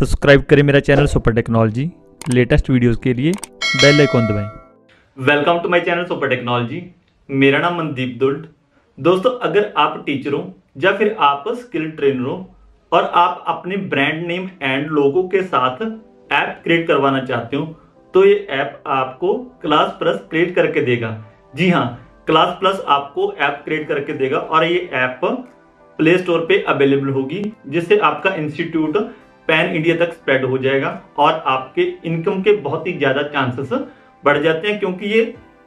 subscribe करें मेरा channel super technology latest videos के लिए बेल आइकॉन दबाएं welcome to my channel super technology मेरा नाम मनदीप दुल्ट दोस्तों अगर आप टीचर हो या फिर आप स्किल ट्रेनर हो और आप अपने ब्रांड नेम एंड लोगों के साथ ऐप क्रिएट करवाना चाहते हो तो ये ऐप आपको क्लास प्लस क्रिएट करके देगा जी हाँ क्लास प्लस आपको ऐप क्रिएट करके देगा और ये ऐप प्ले स्टोर पे अवेलेबल होगी जिससे आपका इंस्टीट्यूट पैन इंडिया तक स्प्रेड हो जाएगा और आपके इनकम के बहुत ही ज्यादा चांसेस बढ़ जाते हैं क्योंकि ये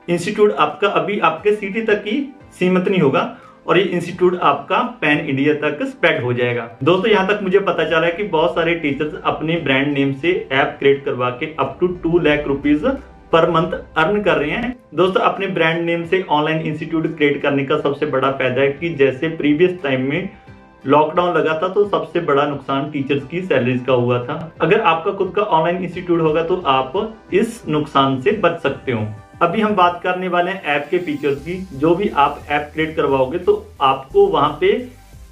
इंस्टीट्यूट आपका अभी आपके सिटी तक ही सीमित नहीं होगा और ये इंस्टीट्यूट आपका पैन इंडिया तक स्प्रेड हो जाएगा दोस्तों यहाँ तक मुझे पता चला है कि बहुत सारे टीचर्स अपने ब्रांड नेम से ऐप क्रिएट करवा के up to two lakh rupees per month earn कर रहे हैं दोस्तों अपने ब्रांड नेम से ऑनलाइन इंस्टीट्यूट क्रिएट करने का सबसे बड़ा फायदा है कि जैसे प्रीवियस टाइम में लॉकडाउन लगा था तो सबसे बड़ा नुकसान टीचर्स की सैलरीज का हुआ था अगर आपका खुद का ऑनलाइन इंस्टीट्यूट होगा तो आप इस नुकसान से बच सकते हो अभी हम बात करने वाले हैं ऐप के फीचर्स की जो भी आप ऐप क्रिएट करवाओगे तो आपको वहां पे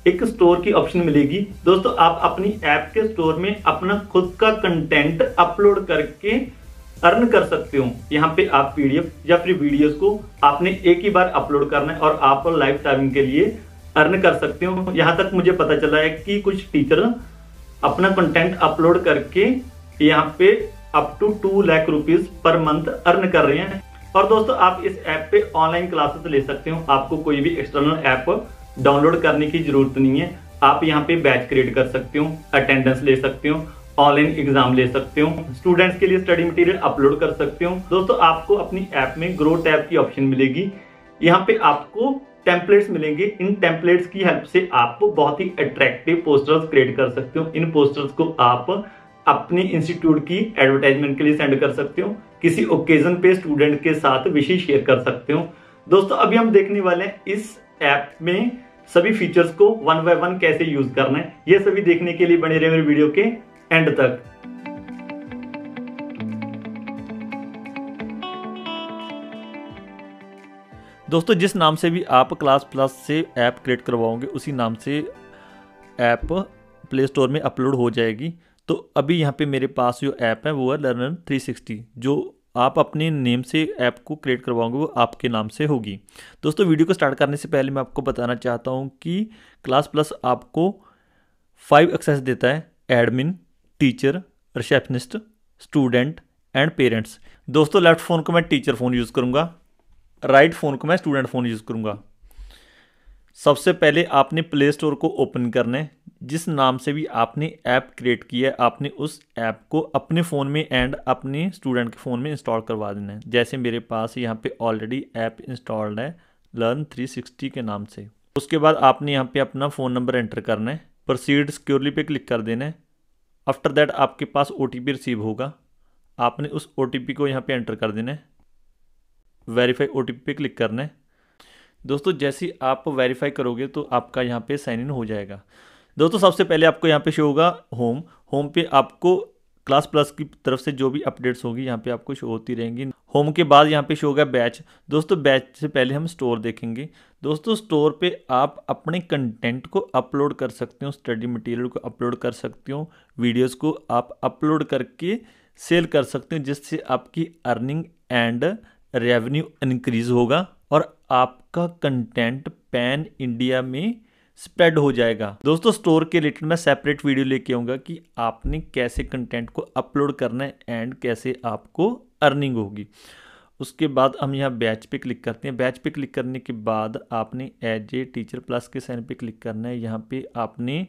एक स्टोर की ऑप्शन मिलेगी दोस्तों आप अपनी ऐप के स्टोर में अपना खुद का कंटेंट अपलोड करके अर्न कर सकते हो यहाँ पे आप पीडीएफ या फिर वीडियोस को आपने एक ही बार अपलोड करना है और आप लाइफ टाइमिंग के लिए अर्न कर सकते हो यहाँ तक मुझे पता चला है कि कुछ टीचर अपना कंटेंट अपलोड करके यहाँ पे up to two lakh rupees per month earn कर रहे हैं और दोस्तों आप इस ऐप पे ऑनलाइन क्लासेस ले सकते हो आपको कोई भी एक्सटर्नल ऐप डाउनलोड करने की जरूरत नहीं है आप यहाँ पे बैच क्रिएट कर सकते हो अटेंडेंस ले सकते हो ऑनलाइन एग्जाम ले सकते हो स्टूडेंट्स के लिए स्टडी मटेरियल अपलोड कर सकते हो दोस्तों आपको अपनी ऐप में ग्रो टैब की ऑप्शन मिलेगी यहाँ पे आपको टेम्पलेट्स मिलेंगे इन टेम्पलेट्स की हेल्प से आप बहुत ही अट्रैक्टिव पोस्टर्स क्रिएट कर सकते हो इन पोस्टर्स को आप अपने इंस्टीट्यूट की एडवर्टाइजमेंट के लिए सेंड कर सकते हो किसी ओकेजन पे स्टूडेंट के साथ विषय शेयर कर सकते हो दोस्तों अभी हम देखने वाले हैं इस ऐप में सभी फीचर्स को वन बाय वन कैसे यूज करना है ये सभी देखने के लिए बने रहे मेरे वीडियो के एंड तक दोस्तों जिस नाम से भी आप क्लास प्लस से ऐप क्रिएट करवाओगे उसी नाम से ऐप प्ले स्टोर में अपलोड हो जाएगी तो अभी यहाँ पे मेरे पास जो ऐप है वो है लर्नर 360 जो आप अपने नेम से ऐप को क्रिएट करवाओगे वो आपके नाम से होगी दोस्तों वीडियो को स्टार्ट करने से पहले मैं आपको बताना चाहता हूँ कि क्लास प्लस आपको फाइव एक्सेस देता है admin teacher receptionist student and parents दोस्तों लेफ्ट फ़ोन को मैं टीचर फ़ोन यूज़ करूँगा राइट फ़ोन को मैं स्टूडेंट फ़ोन यूज़ करूँगा सबसे पहले आपने प्ले स्टोर को ओपन करना है जिस नाम से भी आपने ऐप क्रिएट किया है आपने उस ऐप को अपने फ़ोन में एंड अपने स्टूडेंट के फ़ोन में इंस्टॉल करवा देना है जैसे मेरे पास यहाँ पे ऑलरेडी ऐप इंस्टॉल्ड है लर्न 360 के नाम से उसके बाद आपने यहाँ पे अपना फ़ोन नंबर एंटर करना है प्रोसीड सिक्योरली पे क्लिक कर देना है आफ्टर दैट आपके पास ओ रिसीव होगा आपने उस ओ को यहाँ पर एंटर कर देना है वेरीफाई ओ टी पे क्लिक करना है दोस्तों जैसे आप वेरीफाई करोगे तो आपका यहाँ पे साइन इन हो जाएगा दोस्तों सबसे पहले आपको यहाँ पे शो होगा होम होम पे आपको क्लास प्लस की तरफ से जो भी अपडेट्स होगी यहाँ पे आपको शो होती रहेंगी होम के बाद यहाँ पे शो होगा बैच दोस्तों बैच से पहले हम स्टोर देखेंगे दोस्तों स्टोर पे आप अपने कंटेंट को अपलोड कर सकते हो स्टडी मटेरियल को अपलोड कर सकते हो वीडियोस को आप अपलोड करके सेल कर सकते हो जिससे आपकी अर्निंग एंड रेवेन्यू इंक्रीज होगा और आपका कंटेंट पैन इंडिया में स्प्रेड हो जाएगा दोस्तों स्टोर के रिलेटेड मैं सेपरेट वीडियो लेके आऊँगा कि आपने कैसे कंटेंट को अपलोड करना है एंड कैसे आपको अर्निंग होगी उसके बाद हम यहाँ बैच पे क्लिक करते हैं बैच पे क्लिक करने के बाद आपने एज ए टीचर प्लस के साइन पे क्लिक करना है यहाँ पे आपने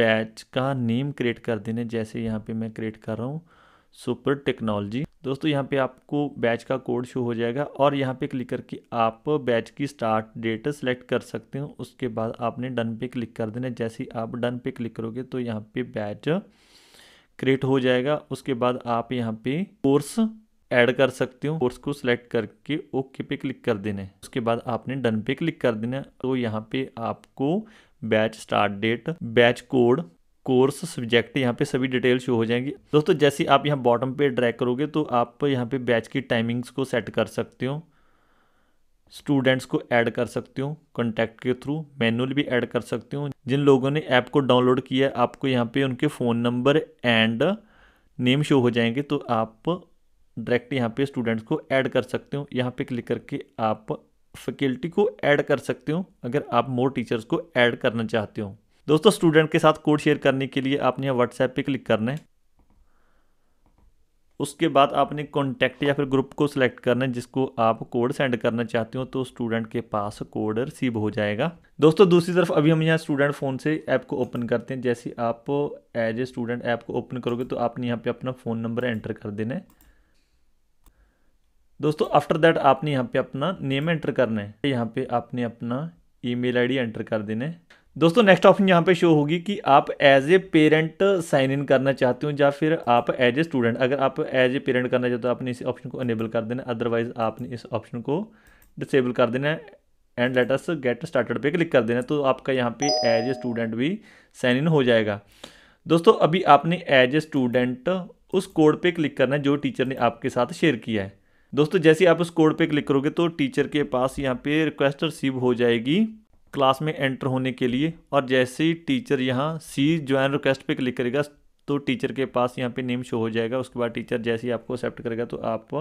बैच का नेम क्रिएट कर देना है जैसे यहाँ पे मैं क्रिएट कर रहा हूँ सुपर टेक्नोलॉजी दोस्तों यहाँ पे आपको बैच का कोड शो हो जाएगा और यहाँ पे क्लिक करके आप बैच की स्टार्ट डेट सेलेक्ट कर सकते हो उसके बाद आपने डन पे क्लिक कर देना जैसे ही आप डन पे क्लिक करोगे तो यहाँ पे बैच क्रिएट हो जाएगा उसके बाद आप यहाँ पे कोर्स ऐड कर सकते हो कोर्स को सिलेक्ट करके ओके पे क्लिक कर देना है उसके बाद आपने डन पे क्लिक कर देना है तो यहाँ पे आपको batch start date batch code course subject यहाँ पे सभी डिटेल शो हो जाएंगी दोस्तों जैसे आप यहाँ बॉटम पे ड्रैग करोगे तो आप यहाँ पे बैच की टाइमिंग्स को सेट कर सकते हो स्टूडेंट्स को ऐड कर सकते हो कॉन्टैक्ट के थ्रू मैनुअल भी ऐड कर सकते हो जिन लोगों ने ऐप को डाउनलोड किया आपको यहाँ पे उनके phone number and name show हो जाएंगे तो आप डायरेक्ट यहाँ पे स्टूडेंट्स को ऐड कर सकते हो यहाँ पे क्लिक करके आप फैकल्टी को ऐड कर सकते हो अगर आप मोर टीचर्स को ऐड करना चाहते हो दोस्तों स्टूडेंट के साथ कोड शेयर करने के लिए आपने यहाँ व्हाट्सएप पे क्लिक करना है उसके बाद आपने कॉन्टैक्ट या फिर ग्रुप को सिलेक्ट करना है जिसको आप कोड सेंड करना चाहते हो तो स्टूडेंट के पास कोड रिसीव हो जाएगा दोस्तों दूसरी तरफ अभी हम यहाँ स्टूडेंट फ़ोन से ऐप को ओपन करते हैं जैसे आप एज ए स्टूडेंट ऐप को ओपन करोगे तो आपने यहाँ पे अपना फ़ोन नंबर एंटर कर देना है दोस्तों आफ्टर दैट आपने यहाँ पे अपना नेम एंटर करना है यहाँ पे आपने अपना ईमेल आईडी एंटर कर देना है दोस्तों नेक्स्ट ऑप्शन यहाँ पे शो होगी कि आप as a parent sign in करना चाहते हो या फिर आप एज ए स्टूडेंट अगर आप एज ए पेरेंट करना चाहते हो तो आपने इस ऑप्शन को अनेबल कर देना अदरवाइज आपने इस ऑप्शन को डिसेबल कर देना है एंड अस गेट स्टार्टेड पे क्लिक कर देना तो आपका यहाँ पे एज ए स्टूडेंट भी साइन इन हो जाएगा दोस्तों अभी आपने एज ए स्टूडेंट उस कोड पे क्लिक करना है जो टीचर ने आपके साथ शेयर किया है दोस्तों जैसे आप उस कोड पे क्लिक करोगे तो टीचर के पास यहाँ पे रिक्वेस्ट रिसीव हो जाएगी क्लास में एंटर होने के लिए और जैसे ही टीचर यहाँ सी ज्वाइन रिक्वेस्ट पे क्लिक करेगा तो टीचर के पास यहाँ पे नेम शो हो जाएगा उसके बाद टीचर जैसे ही आपको एक्सेप्ट करेगा तो आप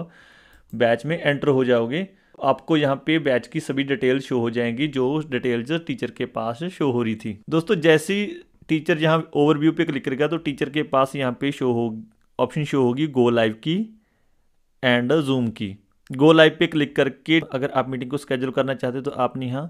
बैच में एंटर हो जाओगे आपको यहाँ पे बैच की सभी डिटेल शो हो जाएंगी जो डिटेल्स टीचर के पास शो हो रही थी दोस्तों जैसे ही टीचर यहाँ ओवरव्यू पे क्लिक करेगा तो टीचर के पास यहाँ पे शो हो ऑप्शन शो होगी गो लाइव की एंड जूम की गो लाइव पे क्लिक करके अगर आप मीटिंग को स्केड्यूल करना चाहते हो तो आपने यहाँ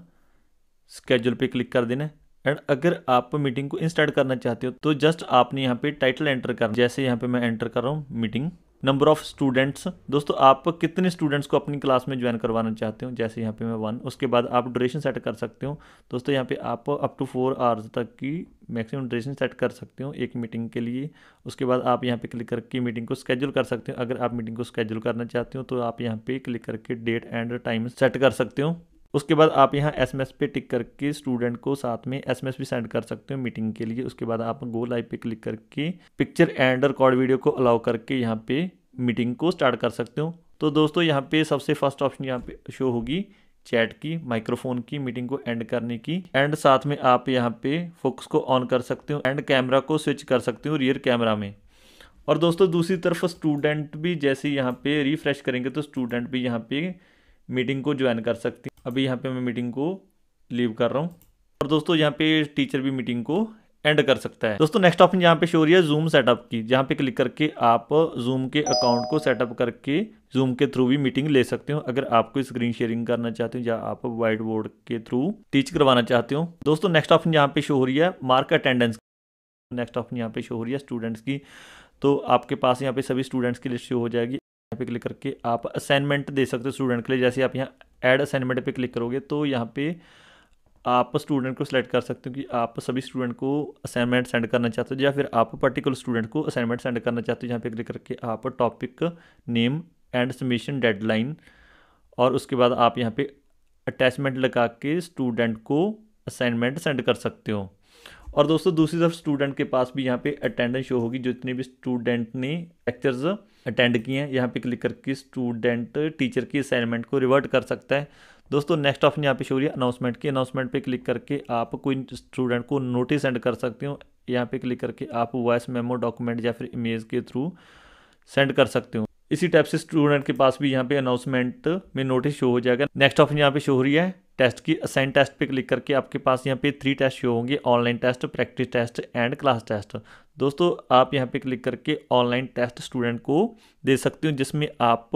स्केड्यूल पे क्लिक कर देना है एंड अगर आप मीटिंग को इंस्टार्ट करना चाहते हो तो जस्ट आपने यहाँ पे टाइटल एंटर करना जैसे यहाँ पे मैं एंटर कर रहा हूँ मीटिंग नंबर ऑफ स्टूडेंट्स दोस्तों आप कितने स्टूडेंट्स को अपनी क्लास में ज्वाइन करवाना चाहते हो जैसे यहाँ पे मैं वन उसके बाद आप ड्यूरेशन सेट कर सकते हो दोस्तों यहाँ पे आप अप टू फोर आवर्स तक की मैक्सिमम ड्यूरेशन सेट कर सकते हो एक मीटिंग के लिए उसके बाद आप यहाँ पे क्लिक करके मीटिंग को स्केड्यूल कर सकते हो अगर आप मीटिंग को स्केड्यूल करना चाहते हो तो आप यहाँ पे क्लिक करके डेट एंड टाइम सेट कर सकते हो उसके बाद आप यहाँ एस एम एस पे टिक करके स्टूडेंट को साथ में एस एम एस भी सेंड कर सकते हो मीटिंग के लिए उसके बाद आप गो लाइव पे क्लिक करके पिक्चर एंड रिकॉर्ड वीडियो को अलाउ करके यहाँ पे मीटिंग को स्टार्ट कर सकते हो तो दोस्तों यहाँ पे सबसे फर्स्ट ऑप्शन यहाँ पे शो होगी चैट की माइक्रोफोन की मीटिंग को एंड करने की एंड साथ में आप यहाँ पे फोकस को ऑन कर सकते हो एंड कैमरा को स्विच कर सकते हो रियर कैमरा में और दोस्तों दूसरी तरफ स्टूडेंट भी जैसे यहाँ पे रिफ्रेश करेंगे तो स्टूडेंट भी यहाँ पे मीटिंग को ज्वाइन कर सकते हैं अभी यहाँ पे मैं मीटिंग को लीव कर रहा हूँ और दोस्तों यहाँ पे टीचर भी मीटिंग को एंड कर सकता है दोस्तों नेक्स्ट ऑप्शन यहाँ पे शो हो रही है जूम सेटअप की जहाँ पे क्लिक करके आप जूम के अकाउंट को सेटअप करके जूम के थ्रू भी मीटिंग ले सकते हो अगर आपको स्क्रीन शेयरिंग करना चाहते हो या आप व्हाइट बोर्ड के थ्रू टीच करवाना चाहते हो दोस्तों नेक्स्ट ऑप्शन यहाँ पे शो हो रही है मार्क अटेंडेंस नेक्स्ट ऑप्शन यहाँ पे शो हो रही है स्टूडेंट्स की तो आपके पास यहाँ पे सभी स्टूडेंट्स की लिस्ट शो हो जाएगी यहाँ पे क्लिक करके आप असाइनमेंट दे सकते हो स्टूडेंट के लिए जैसे आप यहाँ ऐड असाइनमेंट पे क्लिक करोगे तो यहाँ पे आप स्टूडेंट को सिलेक्ट कर सकते हो कि आप सभी स्टूडेंट को असाइनमेंट सेंड करना चाहते हो या फिर आप पर्टिकुलर स्टूडेंट को असाइनमेंट सेंड करना चाहते हो यहाँ पे क्लिक करके आप topic name and submission deadline और उसके बाद आप यहाँ पे अटैचमेंट लगा के स्टूडेंट को असाइनमेंट सेंड कर सकते हो और दोस्तों दूसरी तरफ स्टूडेंट के पास भी यहाँ पे अटेंडेंस शो होगी जितने भी स्टूडेंट ने लेक्चर्स अटेंड किए हैं यहाँ पे क्लिक करके स्टूडेंट टीचर की असाइनमेंट को रिवर्ट कर सकता है दोस्तों नेक्स्ट ऑप्शन यहाँ पे शो हो रही है अनाउंसमेंट की अनाउंसमेंट पे क्लिक करके आप कोई स्टूडेंट को नोटिस सेंड कर सकते हो यहाँ पे क्लिक करके आप वॉइस मेमो डॉक्यूमेंट या फिर इमेज के थ्रू सेंड कर सकते हो इसी टाइप से स्टूडेंट के पास भी यहाँ पे अनाउंसमेंट में नोटिस शो हो जाएगा नेक्स्ट ऑप्शन यहाँ पे शो हो रही है टेस्ट की असाइन टेस्ट पे क्लिक करके आपके पास यहाँ पे थ्री टेस्ट शो होंगे online test practice test and class test दोस्तों आप यहाँ पे क्लिक करके ऑनलाइन टेस्ट स्टूडेंट को दे सकते हो जिसमें आप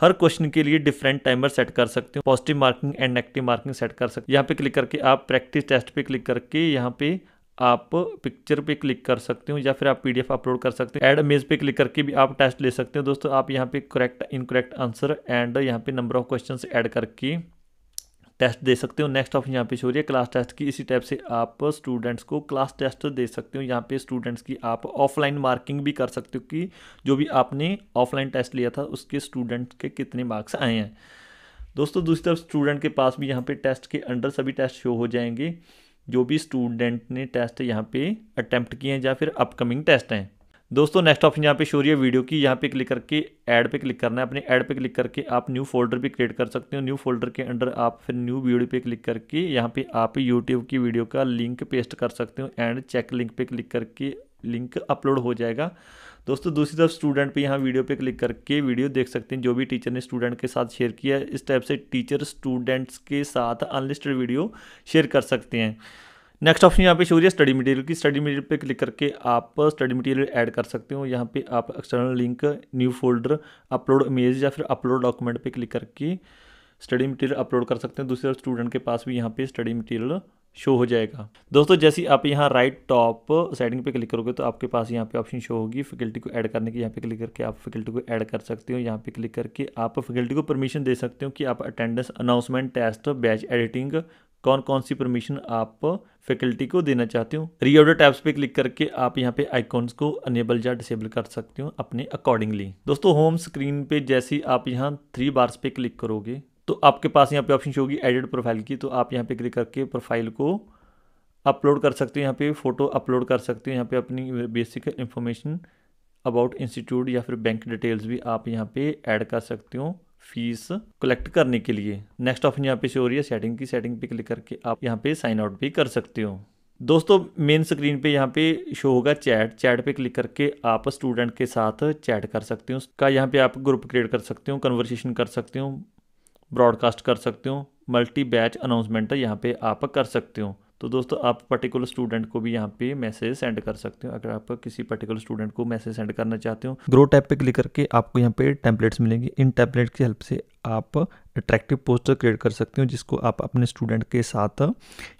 हर क्वेश्चन के लिए डिफरेंट टाइमर सेट कर सकते हो positive marking and negative marking set कर सकते हो यहाँ पे क्लिक करके आप प्रैक्टिस टेस्ट पे क्लिक करके यहाँ पे आप पिक्चर पे क्लिक कर सकते हो या फिर आप पीडीएफ अपलोड कर सकते हो एड मेज पे क्लिक करके भी आप टेस्ट ले सकते हो दोस्तों आप यहाँ पे करेक्ट इनकरेक्ट आंसर एंड यहाँ पे नंबर ऑफ क्वेश्चन ऐड करके टेस्ट दे सकते हो नेक्स्ट ऑप्शन यहाँ पे शो रही है क्लास टेस्ट की इसी टाइप से आप स्टूडेंट्स को क्लास टेस्ट दे सकते हो यहाँ पे स्टूडेंट्स की आप ऑफलाइन मार्किंग भी कर सकते हो कि जो भी आपने ऑफलाइन टेस्ट लिया था उसके स्टूडेंट के कितने मार्क्स आए हैं दोस्तों दूसरी तरफ स्टूडेंट के पास भी यहाँ पे टेस्ट के अंडर सभी टेस्ट शो हो जाएंगे जो भी स्टूडेंट ने टेस्ट यहाँ पे अटैम्प्ट किए हैं या फिर अपकमिंग टेस्ट हैं दोस्तों नेक्स्ट ऑप्शन यहाँ पे शो रही है वीडियो की यहाँ पे क्लिक करके ऐड पे क्लिक करना है अपने ऐड पे क्लिक करके आप न्यू फोल्डर भी क्रिएट कर सकते हो न्यू फोल्डर के अंडर आप फिर न्यू वीडियो पे क्लिक करके यहाँ पे आप यूट्यूब की वीडियो का लिंक पेस्ट कर सकते हो एंड चेक लिंक पे क्लिक करके लिंक अपलोड हो जाएगा दोस्तों दूसरी तरफ स्टूडेंट पे यहाँ वीडियो पे क्लिक करके वीडियो देख सकते हैं जो भी टीचर ने स्टूडेंट के साथ शेयर किया इस टाइप से टीचर स्टूडेंट्स के साथ अनलिस्टेड वीडियो शेयर कर सकते हैं नेक्स्ट ऑप्शन यहाँ पे शो रही है स्टडी मटेरियल की स्टडी मटेरियल पे क्लिक करके आप स्टडी मटेरियल ऐड कर सकते हो यहाँ पे आप external link new folder upload image या फिर अपलोड डॉक्यूमेंट पे क्लिक करके स्टडी मटेरियल अपलोड कर सकते हैं दूसरे स्टूडेंट के पास भी यहाँ पे स्टडी मटेरियल शो हो जाएगा दोस्तों जैसे आप यहाँ राइट टॉप सेटिंग पे क्लिक करोगे तो आपके पास यहाँ पे ऑप्शन शो होगी फैकल्टी को ऐड करने की यहाँ पे क्लिक करके आप फैकल्टी को ऐड कर सकते हो यहाँ पे क्लिक करके आप फैकल्टी को परमिशन दे सकते हो कि आप attendance announcement test batch editing कौन कौन सी परमिशन आप फैकल्टी को देना चाहते हो रीऑर्डर टैब्स पे क्लिक करके आप यहाँ पे आइकॉन्स को अनेबल या डिसेबल कर सकते हो अपने अकॉर्डिंगली दोस्तों होम स्क्रीन पे जैसे आप यहाँ थ्री बार्स पे क्लिक करोगे तो आपके पास यहाँ पे ऑप्शन शो होगी एडिट प्रोफाइल की तो आप यहाँ पे क्लिक करके प्रोफाइल को अपलोड कर सकते हो यहाँ पे फ़ोटो अपलोड कर सकते हो यहाँ पे अपनी बेसिक इन्फॉर्मेशन अबाउट इंस्टीट्यूट या फिर बैंक डिटेल्स भी आप यहाँ पे ऐड कर सकते हो फीस कलेक्ट करने के लिए नेक्स्ट ऑप्शन यहाँ पे शो हो रही है सेटिंग की सेटिंग पे क्लिक करके आप यहाँ पे साइन आउट भी कर सकते हो दोस्तों मेन स्क्रीन पे यहाँ पे शो होगा चैट चैट पे क्लिक करके आप स्टूडेंट के साथ चैट कर सकते हो उसका यहाँ पे आप ग्रुप क्रिएट कर सकते हो कन्वर्सेशन कर सकते हो ब्रॉडकास्ट कर सकते हो मल्टी बैच अनाउंसमेंट यहाँ पे आप कर सकते हो तो दोस्तों आप पर्टिकुलर स्टूडेंट को भी यहाँ पे मैसेज सेंड कर सकते हो अगर आप किसी पर्टिकुलर स्टूडेंट को मैसेज सेंड करना चाहते हो ग्रो टैप पे क्लिक करके आपको यहाँ पे टैंपलेट्स मिलेंगे इन टेम्पलेट की हेल्प से आप अट्रैक्टिव पोस्टर क्रिएट कर सकते हो जिसको आप अपने स्टूडेंट के साथ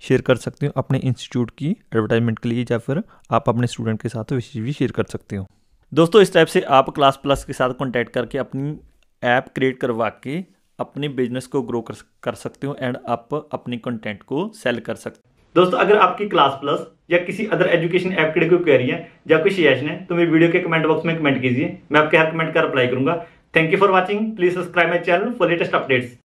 शेयर कर सकते हो अपने इंस्टीट्यूट की एडवर्टाइजमेंट के लिए या फिर आप अपने स्टूडेंट के साथ विशेष भी शेयर कर सकते हो दोस्तों इस टाइप से आप क्लास प्लस के साथ कॉन्टैक्ट करके अपनी ऐप क्रिएट करवा के अपने बिजनेस को ग्रो कर, कर सकते हो एंड आप अपने कंटेंट को सेल कर सकते हो दोस्तों अगर आपकी क्लास प्लस या किसी अदर एजुकेशन ऐप के लिए कोई क्वेरी है या कोई सजेशन है तो मेरी वीडियो के कमेंट बॉक्स में कमेंट कीजिए मैं आपके हर कमेंट का रिप्लाई करूंगा thank you for watching please subscribe my channel for latest updates